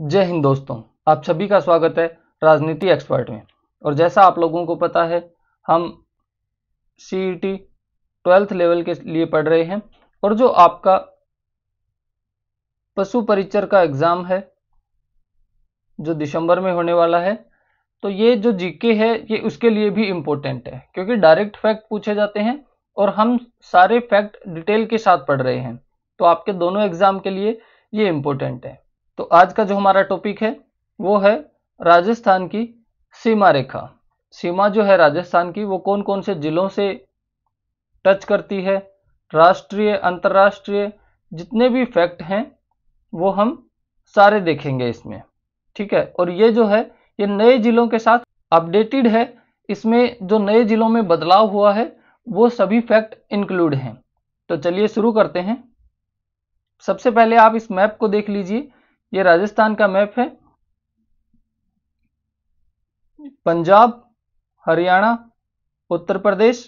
जय हिंद दोस्तों आप सभी का स्वागत है राजनीति एक्सपर्ट में और जैसा आप लोगों को पता है हम C E T twelfth level के लिए पढ़ रहे हैं और जो आपका पशु परिचर का एग्ज़ाम है जो दिसंबर में होने वाला है तो ये जो जीके है ये उसके लिए भी इम्पोर्टेंट है क्योंकि डायरेक्ट फैक्ट पूछे जाते हैं और हम सारे फैक्ट डिटेल के साथ पढ़ रहे हैं तो आपके दोनों एग्ज़ाम के लिए ये इम्पोर्टेंट है तो आज का जो हमारा टॉपिक है वो है राजस्थान की सीमा रेखा सीमा जो है राजस्थान की वो कौन कौन से जिलों से टच करती है राष्ट्रीय अंतर्राष्ट्रीय जितने भी फैक्ट हैं वो हम सारे देखेंगे इसमें ठीक है और ये जो है ये नए जिलों के साथ अपडेटेड है इसमें जो नए जिलों में बदलाव हुआ है वो सभी फैक्ट इंक्लूड हैं तो चलिए शुरू करते हैं सबसे पहले आप इस मैप को देख लीजिए ये राजस्थान का मैप है पंजाब हरियाणा उत्तर प्रदेश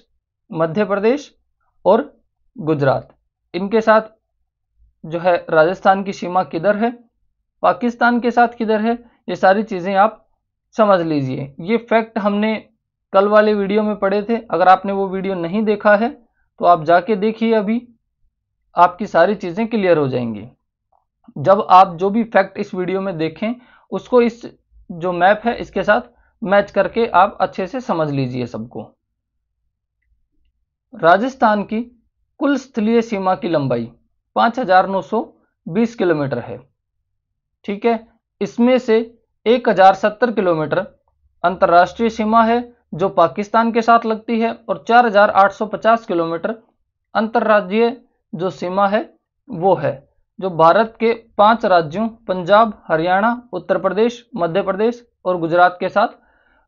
मध्य प्रदेश और गुजरात इनके साथ जो है राजस्थान की सीमा किधर है पाकिस्तान के साथ किधर है ये सारी चीज़ें आप समझ लीजिए ये फैक्ट हमने कल वाले वीडियो में पढ़े थे अगर आपने वो वीडियो नहीं देखा है तो आप जाके देखिए अभी आपकी सारी चीज़ें क्लियर हो जाएंगी जब आप जो भी फैक्ट इस वीडियो में देखें उसको इस जो मैप है इसके साथ मैच करके आप अच्छे से समझ लीजिए सबको राजस्थान की कुल स्थलीय सीमा की लंबाई 5,920 किलोमीटर है ठीक है इसमें से 1,070 किलोमीटर अंतर्राष्ट्रीय सीमा है जो पाकिस्तान के साथ लगती है और 4,850 किलोमीटर अंतर्राज्यीय जो सीमा है वो है जो भारत के पांच राज्यों पंजाब हरियाणा उत्तर प्रदेश मध्य प्रदेश और गुजरात के साथ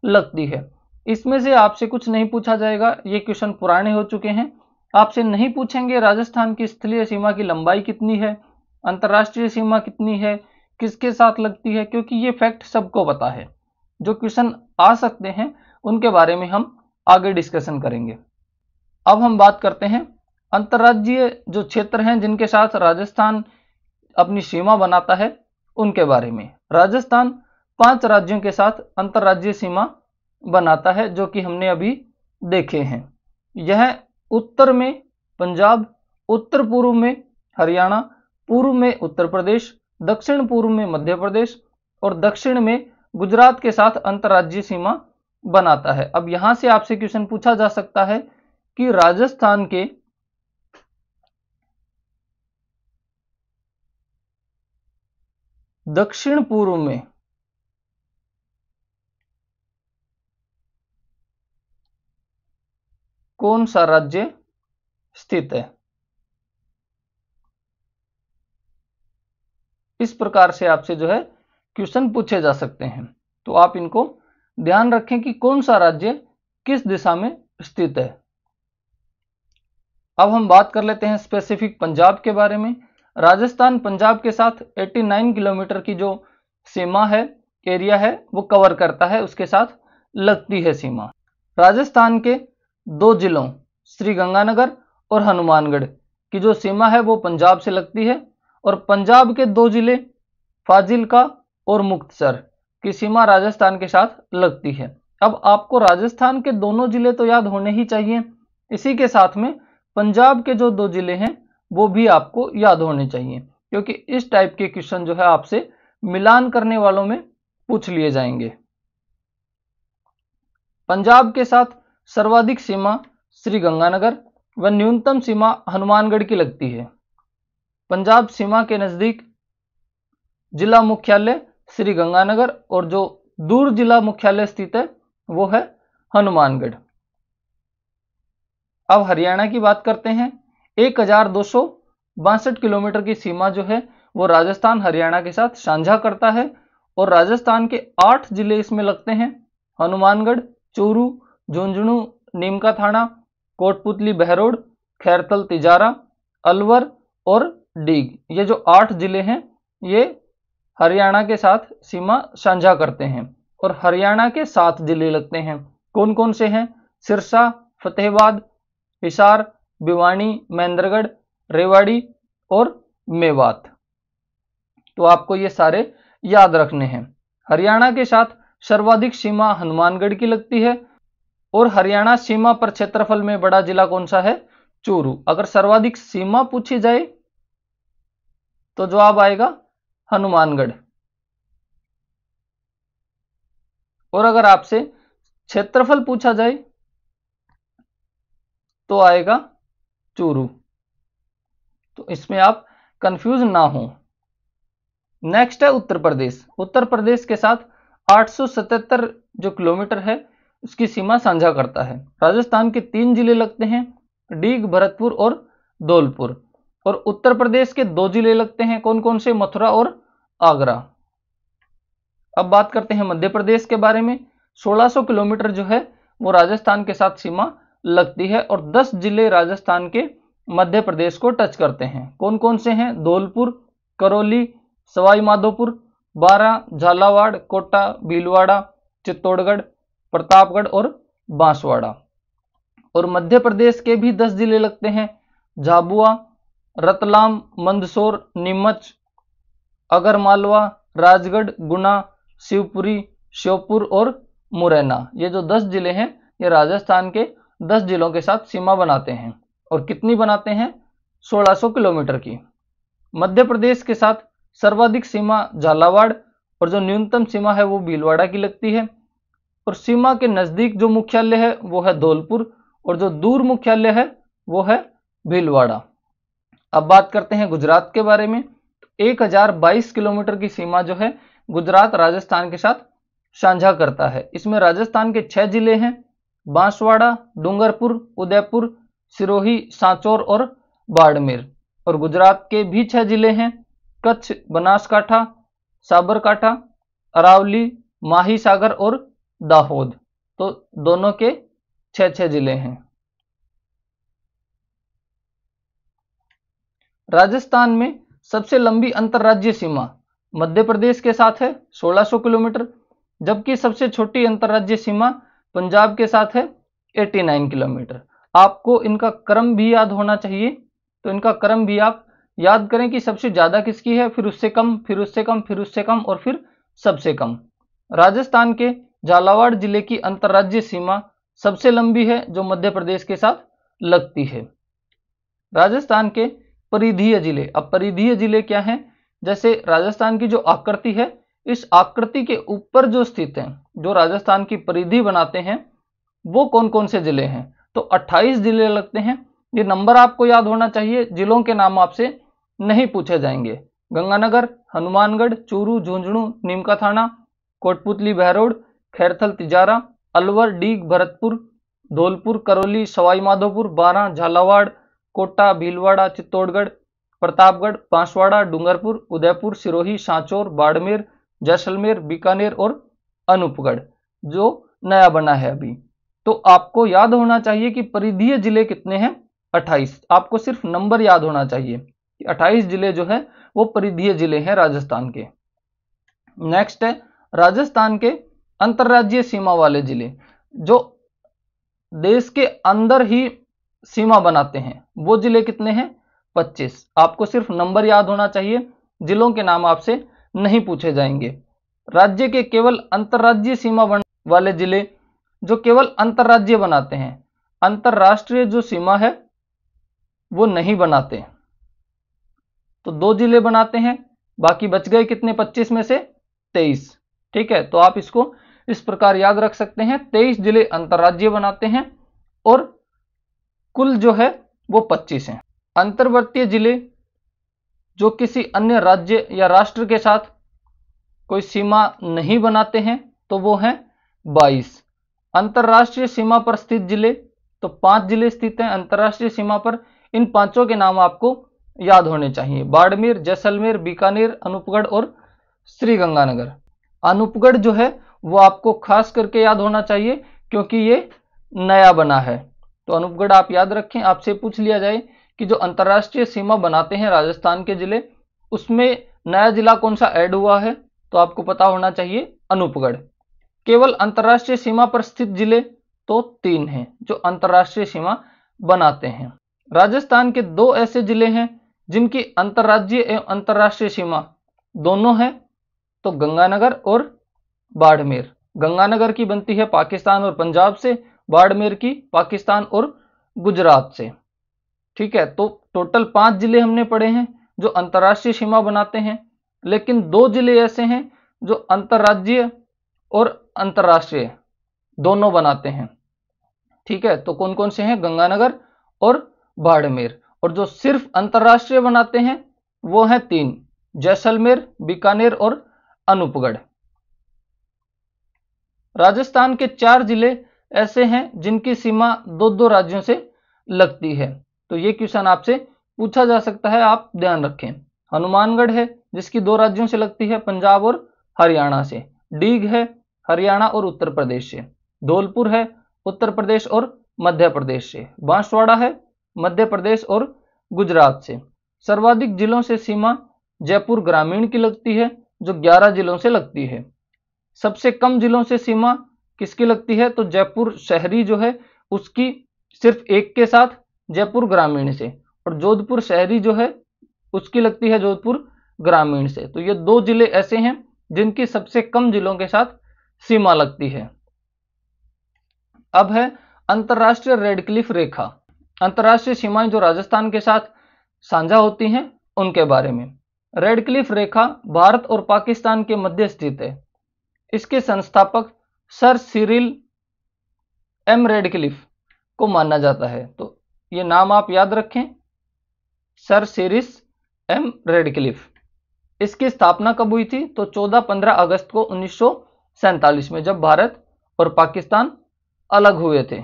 लगती है इसमें से आपसे कुछ नहीं पूछा जाएगा ये क्वेश्चन पुराने हो चुके हैं आपसे नहीं पूछेंगे राजस्थान की स्थलीय सीमा की लंबाई कितनी है अंतर्राष्ट्रीय सीमा कितनी है किसके साथ लगती है क्योंकि ये फैक्ट सबको पता है जो क्वेश्चन आ सकते हैं उनके बारे में हम आगे डिस्कशन करेंगे अब हम बात करते हैं अंतर्राज्यीय जो क्षेत्र हैं जिनके साथ राजस्थान अपनी सीमा बनाता है उनके बारे में राजस्थान पांच राज्यों के साथ अंतर्राज्यीय सीमा बनाता है जो कि हमने अभी देखे हैं यह उत्तर में पंजाब उत्तर पूर्व में हरियाणा पूर्व में उत्तर प्रदेश दक्षिण पूर्व में मध्य प्रदेश और दक्षिण में गुजरात के साथ अंतर्राज्यीय सीमा बनाता है अब यहां से आपसे क्वेश्चन पूछा जा सकता है कि राजस्थान के दक्षिण पूर्व में कौन सा राज्य स्थित है इस प्रकार से आपसे जो है क्वेश्चन पूछे जा सकते हैं तो आप इनको ध्यान रखें कि कौन सा राज्य किस दिशा में स्थित है अब हम बात कर लेते हैं स्पेसिफिक पंजाब के बारे में राजस्थान पंजाब के साथ 89 किलोमीटर की जो सीमा है एरिया है वो कवर करता है उसके साथ लगती है सीमा राजस्थान के दो जिलों श्री गंगानगर और हनुमानगढ़ की जो सीमा है वो पंजाब से लगती है और पंजाब के दो जिले फाजिलका और मुक्तसर की सीमा राजस्थान के साथ लगती है अब आपको राजस्थान के दोनों जिले तो याद होने ही चाहिए इसी के साथ में पंजाब के जो दो जिले हैं वो भी आपको याद होने चाहिए क्योंकि इस टाइप के क्वेश्चन जो है आपसे मिलान करने वालों में पूछ लिए जाएंगे पंजाब के साथ सर्वाधिक सीमा श्री गंगानगर व न्यूनतम सीमा हनुमानगढ़ की लगती है पंजाब सीमा के नज़दीक जिला मुख्यालय श्री गंगानगर और जो दूर जिला मुख्यालय स्थित है वो है हनुमानगढ़ अब हरियाणा की बात करते हैं एक हजार दो सौ बासठ किलोमीटर की सीमा जो है वो राजस्थान हरियाणा के साथ साझा करता है और राजस्थान के आठ जिले इसमें लगते हैं हनुमानगढ़ चूरू झुंझुनू नीमका थाना कोटपुतली बहरोड खैरतल तिजारा अलवर और डीग ये जो आठ जिले हैं ये हरियाणा के साथ सीमा साझा करते हैं और हरियाणा के सात जिले लगते हैं कौन कौन से हैं सिरसा फतेहाबाद हिसार भिवानी महेंद्रगढ़ रेवाड़ी और मेवात तो आपको ये सारे याद रखने हैं हरियाणा के साथ सर्वाधिक सीमा हनुमानगढ़ की लगती है और हरियाणा सीमा पर क्षेत्रफल में बड़ा जिला कौन सा है चूरू अगर सर्वाधिक सीमा पूछी जाए तो जवाब आएगा हनुमानगढ़ और अगर आपसे क्षेत्रफल पूछा जाए तो आएगा चूरू तो इसमें आप कंफ्यूज ना हो नेक्स्ट है उत्तर प्रदेश उत्तर प्रदेश के साथ 877 जो किलोमीटर है उसकी सीमा साझा करता है राजस्थान के तीन जिले लगते हैं डीग भरतपुर और धौलपुर और उत्तर प्रदेश के दो जिले लगते हैं कौन कौन से मथुरा और आगरा अब बात करते हैं मध्य प्रदेश के बारे में 1600 किलोमीटर जो है वो राजस्थान के साथ सीमा लगती है और 10 जिले राजस्थान के मध्य प्रदेश को टच करते हैं कौन कौन से हैं धौलपुर करौली सवाई माधोपुर बारा झालावाड़ कोटा भीलवाड़ा चित्तौड़गढ़ प्रतापगढ़ और बांसवाड़ा और मध्य प्रदेश के भी 10 जिले लगते हैं झाबुआ रतलाम मंदसौर नीमच अगरमालवा राजगढ़ गुना शिवपुरी श्योपुर और मुरैना ये जो 10 जिले हैं ये राजस्थान के दस जिलों के साथ सीमा बनाते हैं और कितनी बनाते हैं 1600 किलोमीटर की मध्य प्रदेश के साथ सर्वाधिक सीमा झालावाड़ और जो न्यूनतम सीमा है वो भीलवाड़ा की लगती है और सीमा के नज़दीक जो मुख्यालय है वो है धौलपुर और जो दूर मुख्यालय है वो है भीलवाड़ा अब बात करते हैं गुजरात के बारे में तो 1022 किलोमीटर की सीमा जो है गुजरात राजस्थान के साथ साझा करता है इसमें राजस्थान के छह जिले हैं बांसवाड़ा डूंगरपुर उदयपुर सिरोही सांचौर और बाड़मेर और गुजरात के भी छह जिले हैं कच्छ बनासकाठा साबरकाठा अरावली माही सागर और दाहोद तो दोनों के छह छह जिले हैं राजस्थान में सबसे लंबी अंतर्राज्यीय सीमा मध्य प्रदेश के साथ है 1600 किलोमीटर जबकि सबसे छोटी अंतर्राज्यीय सीमा पंजाब के साथ है 89 किलोमीटर आपको इनका क्रम भी याद होना चाहिए तो इनका क्रम भी आप याद करें कि सबसे ज़्यादा किसकी है फिर उससे कम फिर उससे कम फिर उससे कम और फिर सबसे कम राजस्थान के झालावाड़ जिले की अंतर्राज्य सीमा सबसे लंबी है जो मध्य प्रदेश के साथ लगती है राजस्थान के परिधीय जिले अब परिधीय जिले क्या हैं जैसे राजस्थान की जो आकृति है इस आकृति के ऊपर जो स्थित हैं जो राजस्थान की परिधि बनाते हैं वो कौन कौन से जिले हैं तो 28 जिले लगते हैं ये नंबर आपको याद होना चाहिए जिलों के नाम आपसे नहीं पूछे जाएंगे गंगानगर हनुमानगढ़ चूरू झुंझुनू नीमका थाना कोटपुतली बहरोड खैरथल तिजारा अलवर डीग भरतपुर धौलपुर करौली सवाईमाधोपुर बारा झालावाड़ कोटा भीलवाड़ा चित्तौड़गढ़ प्रतापगढ़ बांसवाड़ा डूंगरपुर उदयपुर सिरोही सांचौर बाड़मेर जैसलमेर बीकानेर और अनूपगढ़ जो नया बना है अभी तो आपको याद होना चाहिए कि परिधीय जिले कितने हैं 28 आपको सिर्फ नंबर याद होना चाहिए कि 28 जिले जो है वो परिधीय जिले हैं राजस्थान के नेक्स्ट है राजस्थान के अंतर्राज्यीय सीमा वाले जिले जो देश के अंदर ही सीमा बनाते हैं वो जिले कितने हैं 25 आपको सिर्फ नंबर याद होना चाहिए जिलों के नाम आपसे नहीं पूछे जाएंगे राज्य के केवल अंतर्राज्यीय सीमा वाले जिले जो केवल अंतर्राज्य बनाते हैं अंतर्राष्ट्रीय जो सीमा है वो नहीं बनाते तो दो जिले बनाते हैं बाकी बच गए कितने 25 में से 23 ठीक है तो आप इसको इस प्रकार याद रख सकते हैं 23 जिले अंतर्राज्य बनाते हैं और कुल जो है वो 25 हैं अंतर्वर्तीय जिले जो किसी अन्य राज्य या राष्ट्र के साथ कोई सीमा नहीं बनाते हैं तो वो हैं 22 अंतर्राष्ट्रीय सीमा पर स्थित जिले तो पांच जिले स्थित हैं अंतर्राष्ट्रीय सीमा पर इन पांचों के नाम आपको याद होने चाहिए बाड़मेर जैसलमेर बीकानेर अनूपगढ़ और श्रीगंगानगर अनूपगढ़ जो है वो आपको खास करके याद होना चाहिए क्योंकि ये नया बना है तो अनूपगढ़ आप याद रखें आपसे पूछ लिया जाए कि जो अंतर्राष्ट्रीय सीमा बनाते हैं राजस्थान के जिले उसमें नया जिला कौन सा ऐड हुआ है तो आपको पता होना चाहिए अनूपगढ़ केवल अंतर्राष्ट्रीय सीमा पर स्थित जिले तो तीन हैं जो अंतर्राष्ट्रीय सीमा बनाते हैं राजस्थान के दो ऐसे जिले हैं जिनकी अंतर्राज्यीय एवं अंतर्राष्ट्रीय सीमा दोनों है तो गंगानगर और बाड़मेर गंगानगर की बनती है पाकिस्तान और पंजाब से बाड़मेर की पाकिस्तान और गुजरात से ठीक है तो टोटल पांच जिले हमने पढ़े हैं जो अंतर्राष्ट्रीय सीमा बनाते हैं लेकिन दो जिले ऐसे हैं जो अंतर्राज्यीय और अंतर्राष्ट्रीय दोनों बनाते हैं ठीक है तो कौन कौन से हैं गंगानगर और बाड़मेर और जो सिर्फ अंतर्राष्ट्रीय बनाते हैं वो हैं तीन जैसलमेर बीकानेर और अनूपगढ़ राजस्थान के चार जिले ऐसे हैं जिनकी सीमा दो दो राज्यों से लगती है तो ये क्वेश्चन आपसे पूछा जा सकता है आप ध्यान रखें हनुमानगढ़ है जिसकी दो राज्यों से लगती है पंजाब और हरियाणा से डीग है हरियाणा और उत्तर प्रदेश से धौलपुर है उत्तर प्रदेश और मध्य प्रदेश से बांसवाड़ा है मध्य प्रदेश और गुजरात से सर्वाधिक जिलों से सीमा जयपुर ग्रामीण की लगती है जो 11 जिलों से लगती है सबसे कम जिलों से सीमा किसकी लगती है तो जयपुर शहरी जो है उसकी सिर्फ एक के साथ जयपुर ग्रामीण से और जोधपुर शहरी जो है उसकी लगती है जोधपुर ग्रामीण से तो ये दो जिले ऐसे हैं जिनकी सबसे कम जिलों के साथ सीमा लगती है अब है अंतर्राष्ट्रीय रेडक्लिफ रेखा अंतर्राष्ट्रीय सीमाएं जो राजस्थान के साथ साझा होती हैं उनके बारे में रेडक्लिफ रेखा भारत और पाकिस्तान के मध्य स्थित है इसके संस्थापक सर सिरिल एम रेडक्लिफ को माना जाता है तो ये नाम आप याद रखें सर सीरिस एम रेडक्लिफ इसकी स्थापना कब हुई थी तो 14-15 अगस्त को उन्नीस में जब भारत और पाकिस्तान अलग हुए थे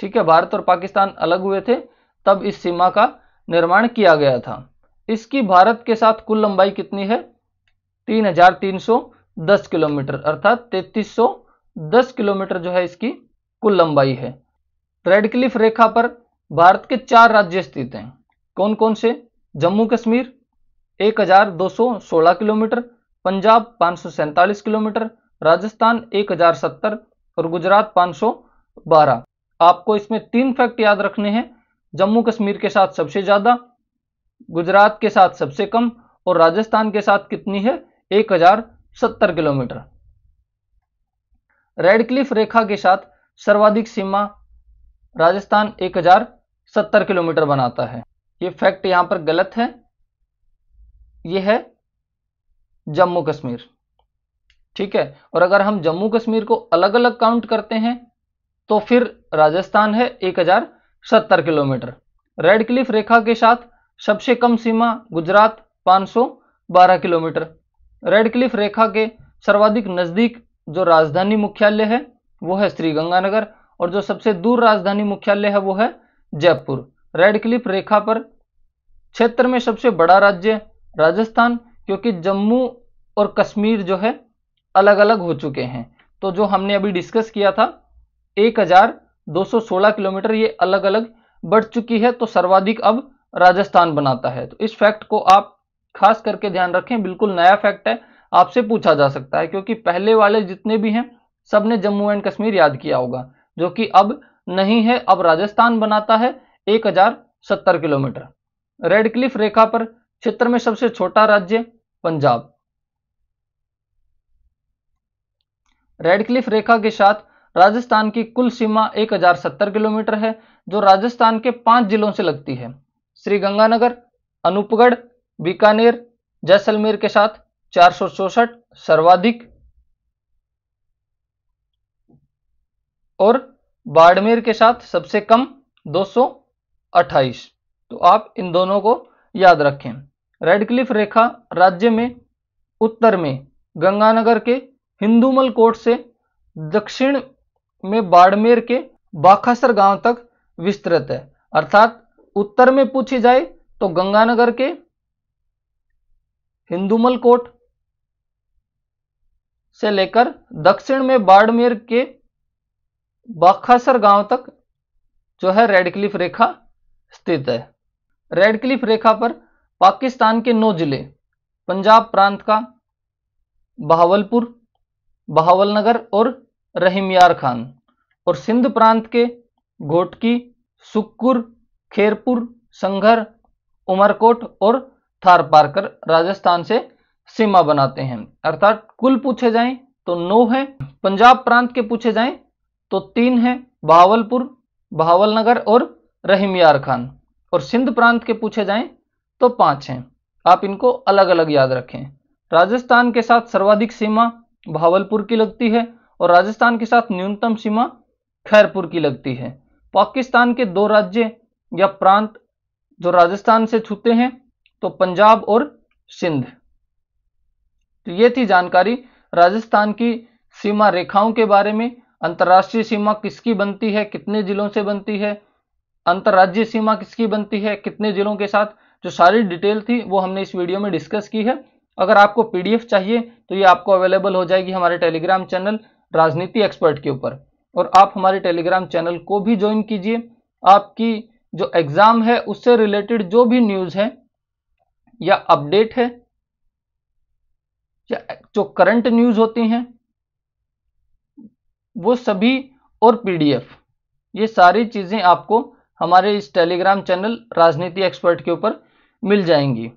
ठीक है भारत और पाकिस्तान अलग हुए थे तब इस सीमा का निर्माण किया गया था इसकी भारत के साथ कुल लंबाई कितनी है 3,310 किलोमीटर अर्थात 3,310 किलोमीटर जो है इसकी कुल लंबाई है रेडक्लिफ रेखा पर भारत के चार राज्य स्थित हैं कौन कौन से जम्मू कश्मीर 1216 किलोमीटर पंजाब पाँच किलोमीटर राजस्थान 1070 और गुजरात 512 आपको इसमें तीन फैक्ट याद रखने हैं जम्मू कश्मीर के साथ सबसे ज़्यादा गुजरात के साथ सबसे कम और राजस्थान के साथ कितनी है 1070 किलोमीटर रेडक्लिफ रेखा के साथ सर्वाधिक सीमा राजस्थान 1070 किलोमीटर बनाता है ये फैक्ट यहां पर गलत है ये है जम्मू कश्मीर ठीक है और अगर हम जम्मू कश्मीर को अलग अलग काउंट करते हैं तो फिर राजस्थान है 1070 किलोमीटर रेड क्लिफ रेखा के साथ सबसे कम सीमा गुजरात 512 किलोमीटर रेड क्लिफ रेखा के सर्वाधिक नज़दीक जो राजधानी मुख्यालय है वो है श्रीगंगानगर और जो सबसे दूर राजधानी मुख्यालय है वो है जयपुर रेड क्लिप रेखा पर क्षेत्र में सबसे बड़ा राज्य राजस्थान क्योंकि जम्मू और कश्मीर जो है अलग अलग हो चुके हैं तो जो हमने अभी डिस्कस किया था 1216 किलोमीटर ये अलग अलग बढ़ चुकी है तो सर्वाधिक अब राजस्थान बनाता है तो इस फैक्ट को आप खास करके ध्यान रखें बिल्कुल नया फैक्ट है आपसे पूछा जा सकता है क्योंकि पहले वाले जितने भी हैं सबने जम्मू एंड कश्मीर याद किया होगा जो कि अब नहीं है अब राजस्थान बनाता है 1070 किलोमीटर रेड क्लिफ रेखा पर क्षेत्र में सबसे छोटा राज्य पंजाब रेड क्लिफ रेखा के साथ राजस्थान की कुल सीमा 1070 किलोमीटर है जो राजस्थान के पांच जिलों से लगती है श्री गंगानगर अनूपगढ़ बीकानेर जैसलमेर के साथ चार सर्वाधिक और बाड़मेर के साथ सबसे कम 228 तो आप इन दोनों को याद रखें रेडक्लिफ रेखा राज्य में उत्तर में गंगानगर के हिंदूमल कोट से दक्षिण में बाड़मेर के बाखासर गांव तक विस्तृत है अर्थात उत्तर में पूछी जाए तो गंगानगर के हिंदूमल कोट से लेकर दक्षिण में बाड़मेर के बाखासर गांव तक जो है रेडक्लिफ रेखा स्थित है रेडक्लिफ रेखा पर पाकिस्तान के नौ जिले पंजाब प्रांत का बहावलपुर बहावल नगर और रहीमयार खान और सिंध प्रांत के घोटकी सुक्कुर खेरपुर संघर उमरकोट और थार पारकर राजस्थान से सीमा बनाते हैं अर्थात कुल पूछे जाएं तो नौ है पंजाब प्रांत के पूछे जाएं तो तीन है बहावलपुर बहावल नगर और यार खान और सिंध प्रांत के पूछे जाएं तो पांच हैं आप इनको अलग अलग याद रखें राजस्थान के साथ सर्वाधिक सीमा भावलपुर की लगती है और राजस्थान के साथ न्यूनतम सीमा खैरपुर की लगती है पाकिस्तान के दो राज्य या प्रांत जो राजस्थान से छूते हैं तो पंजाब और सिंध तो ये थी जानकारी राजस्थान की सीमा रेखाओं के बारे में अंतर्राष्ट्रीय सीमा किसकी बनती है कितने जिलों से बनती है अंतर्राज्यीय सीमा किसकी बनती है कितने जिलों के साथ जो सारी डिटेल थी वो हमने इस वीडियो में डिस्कस की है अगर आपको पीडीएफ चाहिए तो ये आपको अवेलेबल हो जाएगी हमारे टेलीग्राम चैनल राजनीति एक्सपर्ट के ऊपर और आप हमारे टेलीग्राम चैनल को भी ज्वाइन कीजिए आपकी जो एग्ज़ाम है उससे रिलेटेड जो भी न्यूज़ है या अपडेट है या जो करंट न्यूज़ होती हैं वो सभी और पीडीएफ ये सारी चीज़ें आपको हमारे इस टेलीग्राम चैनल राजनीति एक्सपर्ट के ऊपर मिल जाएंगी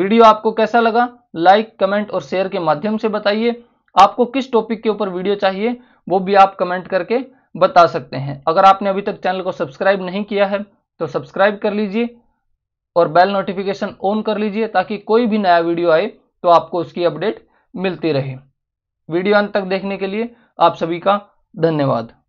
वीडियो आपको कैसा लगा लाइक कमेंट और शेयर के माध्यम से बताइए आपको किस टॉपिक के ऊपर वीडियो चाहिए वो भी आप कमेंट करके बता सकते हैं अगर आपने अभी तक चैनल को सब्सक्राइब नहीं किया है तो सब्सक्राइब कर लीजिए और बेल नोटिफिकेशन ऑन कर लीजिए ताकि कोई भी नया वीडियो आए तो आपको उसकी अपडेट मिलती रहे वीडियो अंत तक देखने के लिए आप सभी का धन्यवाद